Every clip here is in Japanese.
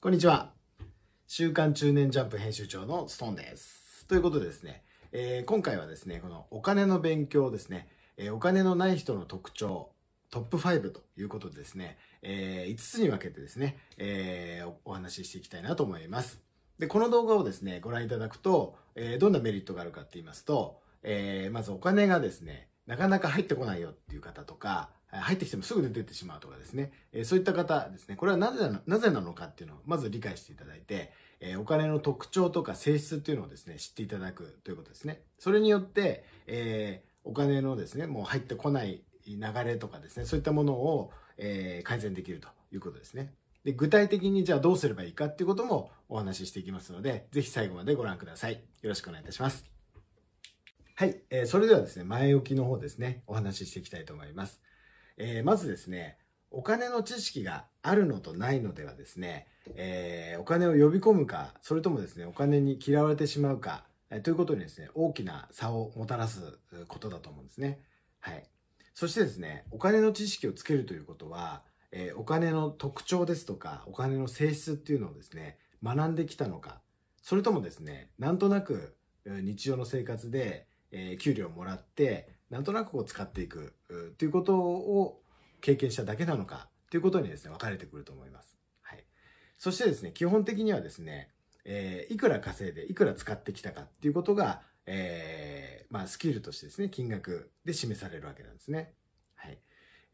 こんにちは。週刊中年ジャンプ編集長のストーンです。ということでですね、えー、今回はですね、このお金の勉強ですね、えー、お金のない人の特徴、トップ5ということでですね、えー、5つに分けてですね、えお話ししていきたいなと思います。で、この動画をですね、ご覧いただくと、えどんなメリットがあるかって言いますと、えまずお金がですね、なかなか入ってこないよっていう方とか、入ってきてもすぐ出てってしまうとかですね、えそういった方ですね、これはなぜなのなぜなのかっていうのをまず理解していただいて、えお金の特徴とか性質っていうのをですね、知っていただくということですね。それによって、えお金のですね、もう入ってこない流れとかですね、そういったものを、え改善できるということですね。で具体的にじゃあどうすればいいかっていうこともお話ししていきますので、ぜひ最後までご覧ください。よろしくお願いいたします。はい、えー、それではですね、前置きの方ですね、お話ししていきたいと思います。えー、まずですね、お金の知識があるのとないのではですね、えー、お金を呼び込むか、それともですね、お金に嫌われてしまうか、えということにですね、大きな差をもたらすことだと思うんですね。はい。そしてですね、お金の知識をつけるということは、えー、お金の特徴ですとか、お金の性質っていうのをですね、学んできたのか、それともですね、なんとなく日常の生活で、えー、給料をもらって、なんとなくこう使っていくということを経験しただけなのかということにですね、分かれてくると思います。はい。そしてですね、基本的にはですね、えー、いくら稼いでいくら使ってきたかっていうことが、えー、まあ、スキルとしてですね、金額で示されるわけなんですね。はい。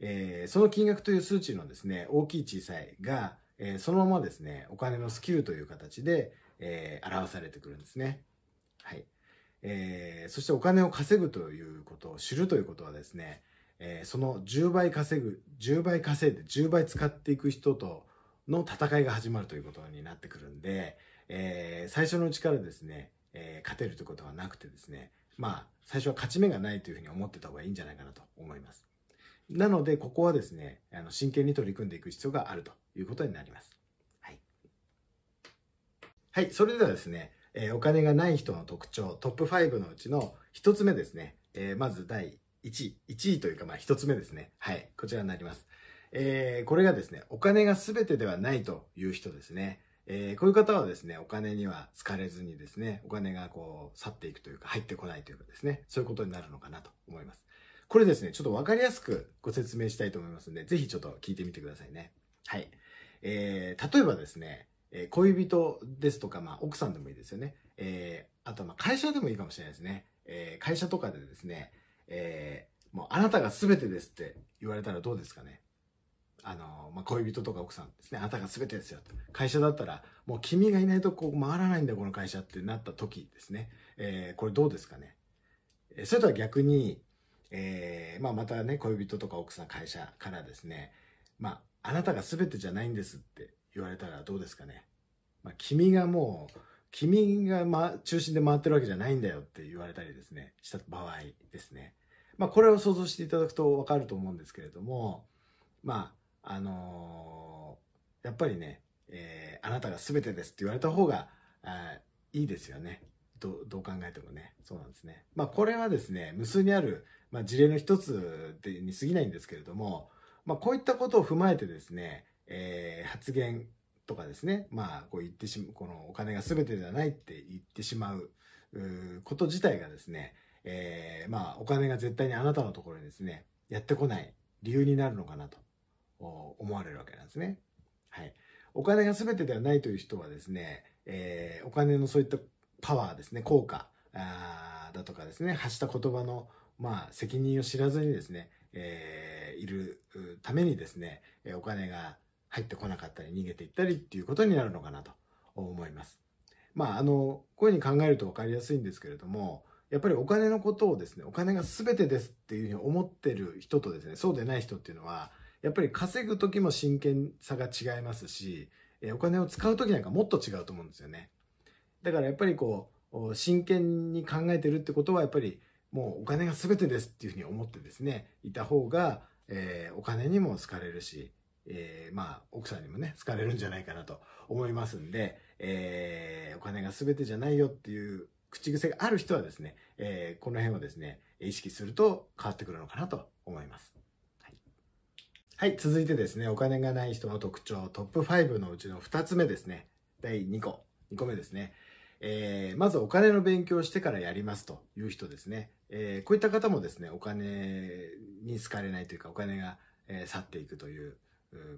えー、その金額という数値のですね、大きい小さいが、えー、そのままですね、お金のスキルという形で、えー、表されてくるんですね。はい。えー、そしてお金を稼ぐということを知るということはですね、えー、その10倍稼ぐ、10倍稼いで10倍使っていく人との戦いが始まるということになってくるんで、えー、最初のうちからですね、え勝てるということはなくてですね、まあ、最初は勝ち目がないというふうに思ってた方がいいんじゃないかなと思います。なので、ここはですね、あの真剣に取り組んでいく必要があるということになります。はい。はい、それではですね、えー、お金がない人の特徴、トップ5のうちの1つ目ですね。えー、まず第1位。1位というか、まあ1つ目ですね。はい。こちらになります。えー、これがですね、お金が全てではないという人ですね。えー、こういう方はですね、お金には疲れずにですね、お金がこう、去っていくというか、入ってこないというかですね、そういうことになるのかなと思います。これですね、ちょっと分かりやすくご説明したいと思いますので、ぜひちょっと聞いてみてくださいね。はい。えー、例えばですね、え恋人ですとか、まあ、奥さんでもいいですよね。えー、あとはま会社でもいいかもしれないですね。えー、会社とかでですね、えー、もうあなたが全てですって言われたらどうですかね。あの、まあ、恋人とか奥さんですね。あなたが全てですよ。会社だったら、もう君がいないとこう回らないんだよ、この会社ってなった時ですね。えー、これどうですかね。それとは逆に、えー、まあ、またね、恋人とか奥さん、会社からですね、まあ、あなたが全てじゃないんですって言われたらどうですかね。まあ、君がもう、君が、ま、中心で回ってるわけじゃないんだよって言われたりですね、した場合ですね。まあ、これを想像していただくとわかると思うんですけれども、まあ、あのー、やっぱりね、えー、あなたが全てですって言われた方が、あいいですよね。どどう考えてもね。そうなんですね。まあ、これはですね、無数にある、まあ、事例の一つに過ぎないんですけれども、まあ、こういったことを踏まえてですね、えー、発言とかですね、まあ、こう言ってしまう、このお金が全てではないって言ってしまう、こと自体がですね、えー、まあ、お金が絶対にあなたのところにですね、やってこない理由になるのかなと思われるわけなんですね。はい。お金が全てではないという人はですね、えー、お金のそういったパワーですね、効果あだとかですね、発した言葉の、まあ、責任を知らずにですね、えー、いるためにですね、お金が入ってこなかったり逃げていったりっていうことになるのかなと思います。まああのこういうふうに考えると分かりやすいんですけれどもやっぱりお金のことをですねお金が全てですっていうふうに思ってる人とですねそうでない人っていうのはやっぱり稼ぐ時も真剣さが違いますしお金を使う時なんかもっと違うと思うんですよね。だからやっぱりこう真剣に考えてるってことはやっぱりもうお金が全てですっていうふうに思ってですねいた方が、えー、お金にも好かれるしえー、まあ、奥さんにもね、好かれるんじゃないかなと思いますんで、えー、お金が全てじゃないよっていう口癖がある人はですね、えー、この辺をですね、意識すると変わってくるのかなと思います。はい、はい、続いてですね、お金がない人の特徴、トップ5のうちの2つ目ですね。第2個、2個目ですね。えー、まずお金の勉強してからやりますという人ですね。えー、こういった方もですね、お金に好かれないというか、お金が、え去っていくという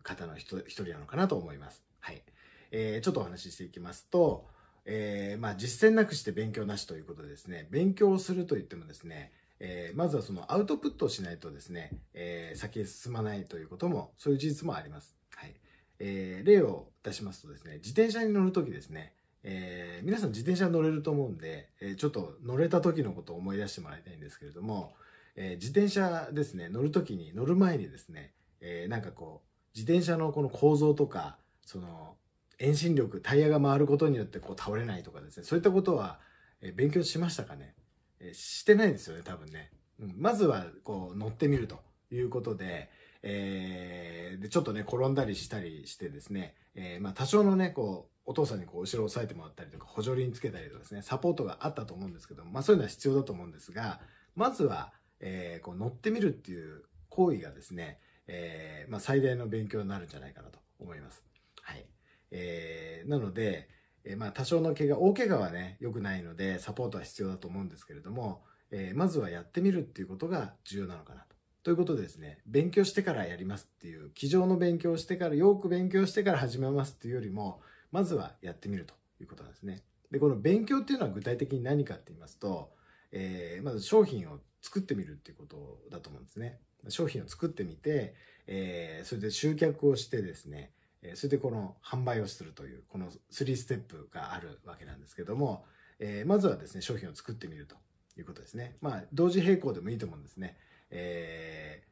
方の一人なのかなと思います。はい。えー、ちょっとお話ししていきますと、えー、まあ、実践なくして勉強なしということでですね、勉強をすると言ってもですね、えー、まずはそのアウトプットをしないとですね、えー、先へ進まないということも、そういう事実もあります。はい。えー、例を出しますとですね、自転車に乗るときですね、えー、皆さん自転車乗れると思うんで、えちょっと乗れた時のことを思い出してもらいたいんですけれども、え自転車ですね、乗る時に、乗る前にですね、えなんかこう、自転車のこの構造とか、その、遠心力、タイヤが回ることによってこう倒れないとかですね、そういったことは、え勉強しましたかね、えしてないですよね、多分ね。うん、まずは、こう、乗ってみるということで、えー、で、ちょっとね、転んだりしたりしてですね、えー、まあ、多少のね、こう、お父さんにこう、後ろを押さえてもらったりとか、補助輪つけたりとかですね、サポートがあったと思うんですけどまあ、そういうのは必要だと思うんですが、まずは、えー、こう、乗ってみるっていう行為がですね、えー、まあ、最大の勉強になるんじゃないかなと思います。はい。えー、なので、えー、まあ、多少の怪我、大怪我はね、良くないので、サポートは必要だと思うんですけれども、えまずはやってみるっていうことが重要なのかなと。ということでですね、勉強してからやりますっていう、机上の勉強をしてから、よく勉強してから始めますっていうよりも、まずはやってみるということなんですね。で、この勉強っていうのは具体的に何かって言いますと、えー、まず商品を作ってみるっていうことだと思うんですね。商品を作ってみて、えー、それで集客をしてですね、えそれでこの販売をするという、この3ステップがあるわけなんですけども、えー、まずはですね、商品を作ってみるということですね。まあ、同時並行でもいいと思うんですね。えー、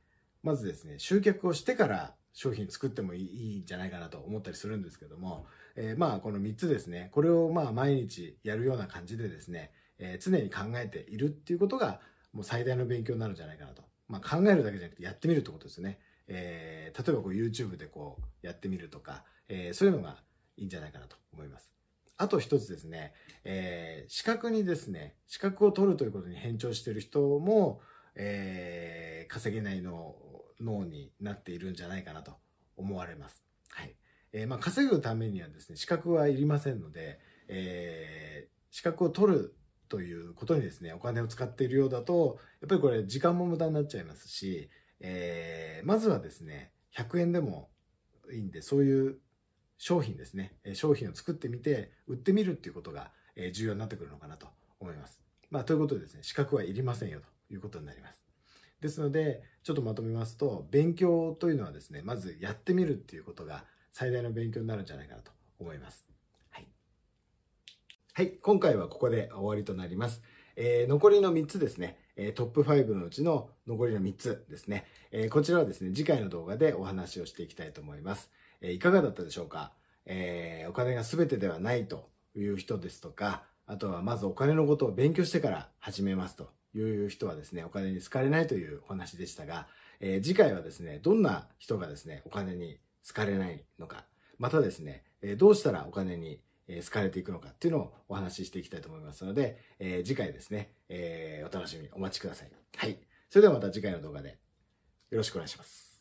まずですね、集客をしてから商品作ってもいいんじゃないかなと思ったりするんですけども、えー、まあ、この3つですね、これをまあ、毎日やるような感じでですね、え常に考えているっていうことが、もう最大の勉強になるんじゃないかなとまあ、考えるだけじゃなくてやってみるってことですね。えー、例えばこう YouTube でこうやってみるとか、えー、そういうのがいいんじゃないかなと思います。あと一つですね、えー、資格にですね、資格を取るということに偏重している人も、えー、稼げないの脳になっているんじゃないかなと思われます。はい。えー、まあ、稼ぐためにはですね、資格はいりませんので、えー、資格を取るということにですね、お金を使っているようだと、やっぱりこれ時間も無駄になっちゃいますし、えー、まずはですね、100円でもいいんで、そういう商品ですね、商品を作ってみて、売ってみるっていうことが重要になってくるのかなと思います。まあ、ということでですね、資格はいりませんよということになります。ですので、ちょっとまとめますと、勉強というのはですね、まずやってみるっていうことが最大の勉強になるんじゃないかなと思います。はい、今回はここで終わりとなります。えー、残りの3つですね、えトップ5のうちの残りの3つですね、えこちらはですね、次回の動画でお話をしていきたいと思います。えいかがだったでしょうか、えお金が全てではないという人ですとか、あとはまずお金のことを勉強してから始めますという人はですね、お金に好かれないというお話でしたが、えー、次回はですね、どんな人がですね、お金に好かれないのか、またですね、えどうしたらお金にえ好かれていくのかっていうのをお話ししていきたいと思いますので、え次回ですね、えお楽しみお待ちください。はい。それではまた次回の動画でよろしくお願いします。